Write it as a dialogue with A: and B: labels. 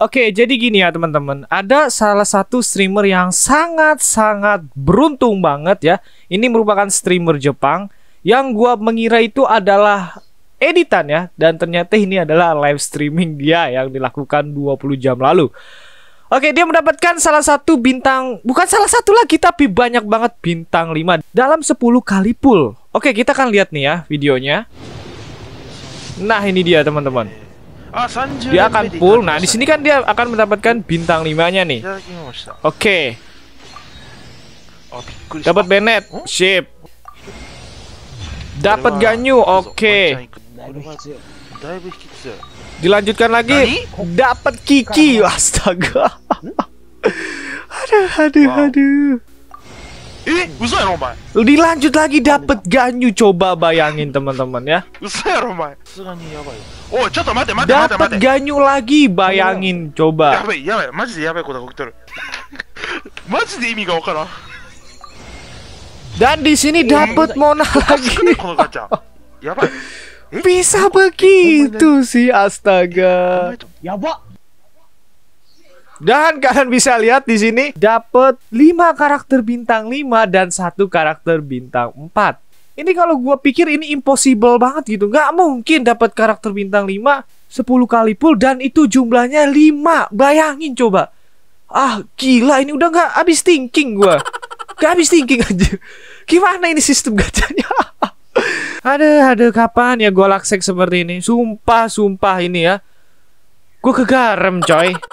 A: Oke, jadi gini ya teman-teman. Ada salah satu streamer yang sangat-sangat beruntung banget ya. Ini merupakan streamer Jepang yang gua mengira itu adalah editan ya dan ternyata ini adalah live streaming dia yang dilakukan 20 jam lalu. Oke, dia mendapatkan salah satu bintang, bukan salah satu lagi tapi banyak banget bintang 5 dalam 10 kali pull. Oke, kita akan lihat nih ya videonya. Nah, ini dia teman-teman. Ah, dia akan pull. Nah, di sini kan dia akan mendapatkan bintang limanya nih. Ya, Oke. Okay. Oh, Dapat ah. Bennett. Ship. Dapat Ganyu. Oke. Okay. Eh. Dilanjutkan lagi. Dapat Kiki. Astaga. Hmm? aduh, aduh, aduh. Ih, usai ya, Romai. Dilanjut lagi dapat ganyu coba bayangin teman-teman ya. Usai ya, Romai. Ya, oh, coba mati, mati, mati. mate. ganyu lagi bayangin oh. coba. ya, yabe, Masih ya, yabe kota kokiteru. Masih di imi ga kan, ah? Dan di sini iya, dapat iya. Mona lagi. Bisa begitu sih astaga. Yaba. Dan kalian bisa lihat di sini dapat 5 karakter bintang 5 dan satu karakter bintang 4. Ini kalau gue pikir ini impossible banget gitu. Nggak mungkin dapat karakter bintang 5 10 kali pull dan itu jumlahnya 5. Bayangin coba. Ah gila ini udah nggak habis thinking gue. Gak habis thinking aja. Gimana ini sistem gacanya? ada ada kapan ya gue laksek seperti ini? Sumpah, sumpah ini ya. Gue kegarem coy